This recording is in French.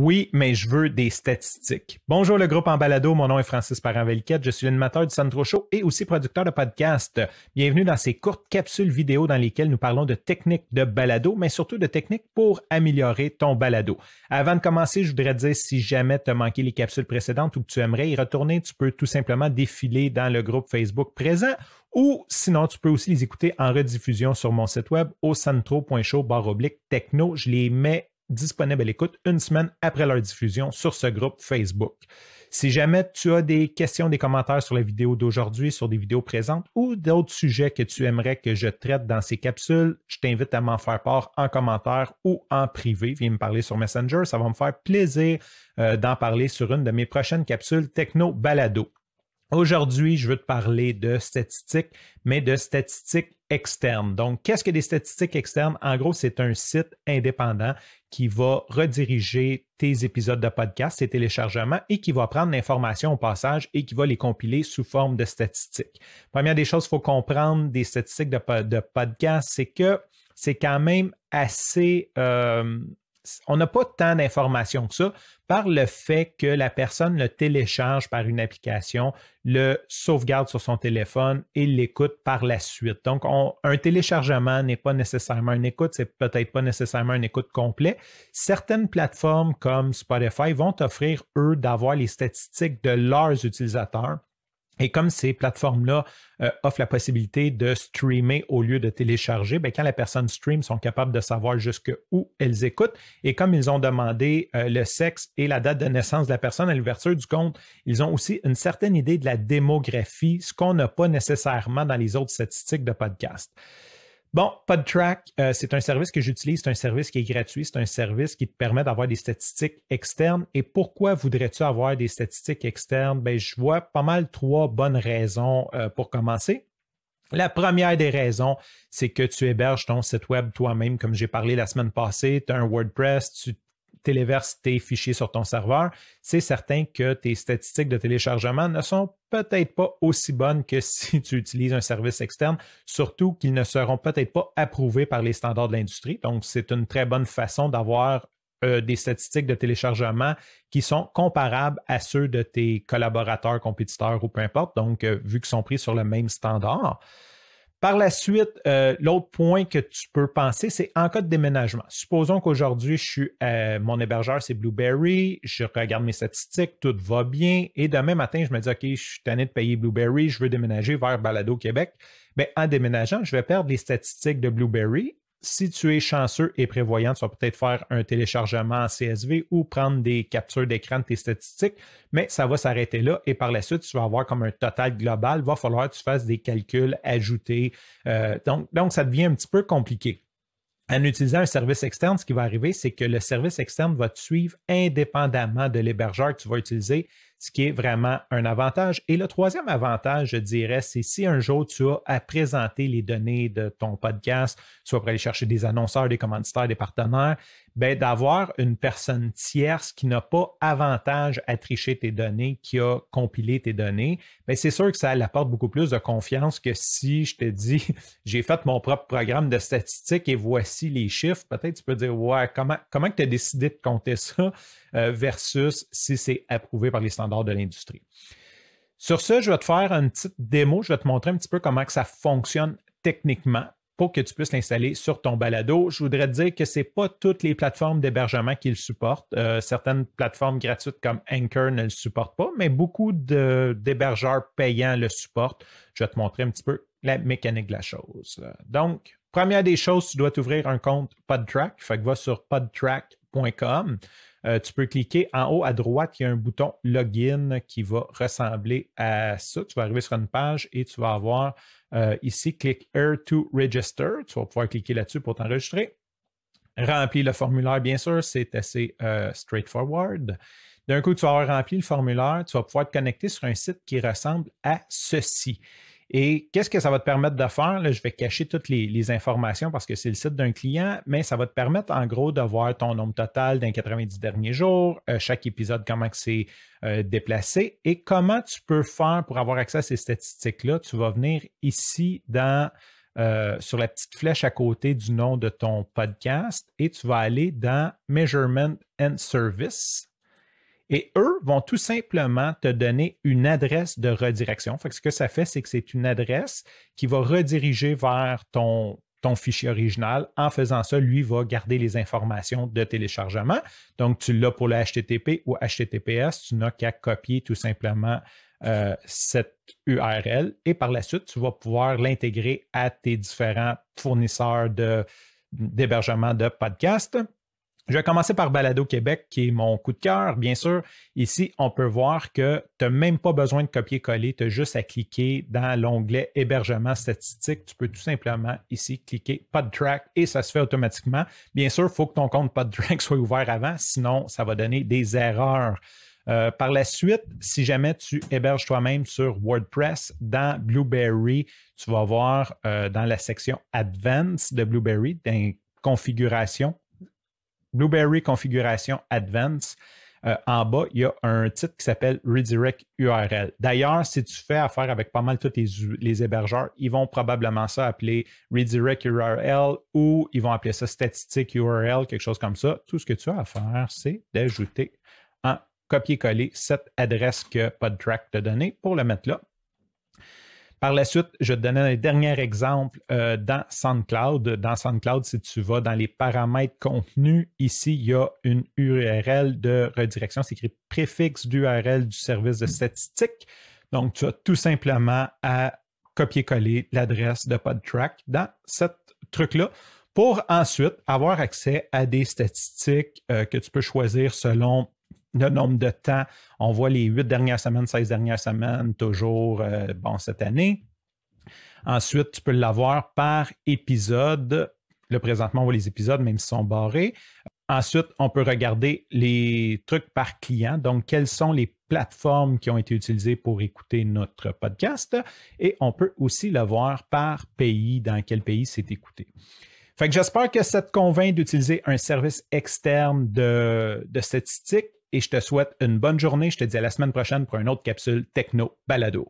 Oui, mais je veux des statistiques. Bonjour le groupe en balado, mon nom est Francis parent je suis animateur du Centro Show et aussi producteur de podcast. Bienvenue dans ces courtes capsules vidéo dans lesquelles nous parlons de techniques de balado, mais surtout de techniques pour améliorer ton balado. Avant de commencer, je voudrais dire si jamais tu as manqué les capsules précédentes ou que tu aimerais y retourner, tu peux tout simplement défiler dans le groupe Facebook présent ou sinon, tu peux aussi les écouter en rediffusion sur mon site web au centro.show techno. Je les mets disponible à l'écoute une semaine après leur diffusion sur ce groupe Facebook. Si jamais tu as des questions, des commentaires sur la vidéo d'aujourd'hui, sur des vidéos présentes ou d'autres sujets que tu aimerais que je traite dans ces capsules, je t'invite à m'en faire part en commentaire ou en privé. Viens me parler sur Messenger, ça va me faire plaisir euh, d'en parler sur une de mes prochaines capsules Techno Balado. Aujourd'hui, je veux te parler de statistiques, mais de statistiques externes. Donc, qu'est-ce que des statistiques externes? En gros, c'est un site indépendant qui va rediriger tes épisodes de podcast, tes téléchargements, et qui va prendre l'information au passage et qui va les compiler sous forme de statistiques. Première des choses, qu'il faut comprendre des statistiques de, podcast, c'est que c'est quand même assez... Euh, on n'a pas tant d'informations que ça par le fait que la personne le télécharge par une application, le sauvegarde sur son téléphone et l'écoute par la suite. Donc, un téléchargement n'est pas nécessairement une écoute, c'est peut-être pas nécessairement une écoute complète. Certaines plateformes comme Spotify vont offrir, eux, d'avoir les statistiques de leurs utilisateurs et comme ces plateformes-là euh, offrent la possibilité de streamer au lieu de télécharger, bien, quand la personne stream, sont capables de savoir jusqu'où elles écoutent. Et comme ils ont demandé euh, le sexe et la date de naissance de la personne à l'ouverture du compte, ils ont aussi une certaine idée de la démographie, ce qu'on n'a pas nécessairement dans les autres statistiques de podcast. Bon, PodTrack, euh, c'est un service que j'utilise, c'est un service qui est gratuit, c'est un service qui te permet d'avoir des statistiques externes. Et pourquoi voudrais-tu avoir des statistiques externes? Bien, je vois pas mal trois bonnes raisons euh, pour commencer. La première des raisons, c'est que tu héberges ton site web toi-même, comme j'ai parlé la semaine passée. Tu as un WordPress, tu téléverses tes fichiers sur ton serveur, c'est certain que tes statistiques de téléchargement ne sont peut-être pas aussi bonnes que si tu utilises un service externe, surtout qu'ils ne seront peut-être pas approuvés par les standards de l'industrie. Donc, c'est une très bonne façon d'avoir euh, des statistiques de téléchargement qui sont comparables à ceux de tes collaborateurs, compétiteurs ou peu importe, donc euh, vu qu'ils sont pris sur le même standard. Par la suite, euh, l'autre point que tu peux penser, c'est en cas de déménagement. Supposons qu'aujourd'hui, je suis euh, mon hébergeur, c'est Blueberry, je regarde mes statistiques, tout va bien, et demain matin, je me dis, OK, je suis tanné de payer Blueberry, je veux déménager vers Balado Québec. Bien, en déménageant, je vais perdre les statistiques de Blueberry si tu es chanceux et prévoyant, tu vas peut-être faire un téléchargement en CSV ou prendre des captures d'écran de tes statistiques, mais ça va s'arrêter là et par la suite, tu vas avoir comme un total global. Il va falloir que tu fasses des calculs ajoutés. Euh, donc, donc, ça devient un petit peu compliqué. En utilisant un service externe, ce qui va arriver, c'est que le service externe va te suivre indépendamment de l'hébergeur que tu vas utiliser ce qui est vraiment un avantage. Et le troisième avantage, je dirais, c'est si un jour tu as à présenter les données de ton podcast, soit pour aller chercher des annonceurs, des commanditaires, des partenaires, ben, d'avoir une personne tierce qui n'a pas avantage à tricher tes données, qui a compilé tes données, ben, c'est sûr que ça apporte beaucoup plus de confiance que si je te dis j'ai fait mon propre programme de statistiques et voici les chiffres. Peut-être tu peux dire ouais, comment, comment tu as décidé de compter ça euh, versus si c'est approuvé par les standards de l'industrie. Sur ce, je vais te faire une petite démo. Je vais te montrer un petit peu comment que ça fonctionne techniquement pour que tu puisses l'installer sur ton balado. Je voudrais te dire que ce n'est pas toutes les plateformes d'hébergement qui le supportent. Euh, certaines plateformes gratuites comme Anchor ne le supportent pas, mais beaucoup d'hébergeurs payants le supportent. Je vais te montrer un petit peu la mécanique de la chose. Euh, donc, première des choses, tu dois t'ouvrir un compte PodTrack. Fait que va sur PodTrack tu peux cliquer en haut à droite, il y a un bouton Login qui va ressembler à ça. Tu vas arriver sur une page et tu vas avoir ici clique Here to Register. Tu vas pouvoir cliquer là-dessus pour t'enregistrer. Remplis le formulaire, bien sûr, c'est assez straightforward. D'un coup, tu vas avoir rempli le formulaire, tu vas pouvoir te connecter sur un site qui ressemble à ceci. Et qu'est-ce que ça va te permettre de faire? je vais cacher toutes les, informations parce que c'est le site d'un client, mais ça va te permettre en gros de voir ton nombre total d'un 90 derniers jours, euh, chaque épisode, comment c'est euh, déplacé et comment tu peux faire pour avoir accès à ces statistiques-là. Tu vas venir ici euh, sur la petite flèche à côté du nom de ton podcast et tu vas aller dans Measurement and Service. Et eux vont tout simplement te donner une adresse de redirection. Fait ce que ça fait, c'est que c'est une adresse qui va rediriger vers ton, fichier original. En faisant ça, lui va garder les informations de téléchargement. Donc, tu l'as pour le HTTP ou HTTPS. Tu n'as qu'à copier tout simplement euh, cette URL et par la suite, tu vas pouvoir l'intégrer à tes différents fournisseurs de, d'hébergement de podcasts. Je vais commencer par Balado Québec, qui est mon coup de cœur, bien sûr. Ici, on peut voir que tu n'as même pas besoin de copier-coller, tu as juste à cliquer dans l'onglet Hébergement statistique. Tu peux tout simplement ici cliquer PodTrack et ça se fait automatiquement. Bien sûr, il faut que ton compte PodTrack soit ouvert avant, sinon ça va donner des erreurs. Euh, par la suite, si jamais tu héberges toi-même sur WordPress, dans Blueberry, tu vas voir euh, dans la section Advanced de Blueberry, dans configuration, Blueberry Configuration Advance. Euh, en bas, il y a un titre qui s'appelle Redirect URL. D'ailleurs, si tu fais affaire avec pas mal tous les, hébergeurs, ils vont probablement ça appeler Redirect URL ou ils vont appeler ça Statistique URL, quelque chose comme ça. Tout ce que tu as à faire, c'est d'ajouter en copier-coller cette adresse que PodTrack t'a donnée pour le mettre là. Par la suite, je vais te donner un dernier exemple euh, dans SoundCloud. Dans SoundCloud, si tu vas dans les paramètres contenu, ici, il y a une URL de redirection. C'est écrit préfixe d'URL du service de statistique. Donc, tu as tout simplement à copier-coller l'adresse de PodTrack dans ce truc-là pour ensuite avoir accès à des statistiques euh, que tu peux choisir selon le nombre de temps. On voit les huit dernières semaines, 16 dernières semaines, toujours euh, bon cette année. Ensuite, tu peux l'avoir par épisode. Le présentement, on voit les épisodes, même s'ils sont barrés. Ensuite, on peut regarder les trucs par client, donc quelles sont les plateformes qui ont été utilisées pour écouter notre podcast. Et on peut aussi le voir par pays, dans quel pays c'est écouté. Fait que j'espère que ça te convainc d'utiliser un service externe de, de statistiques et je te souhaite une bonne journée. Je te dis à la semaine prochaine pour une autre capsule techno balado.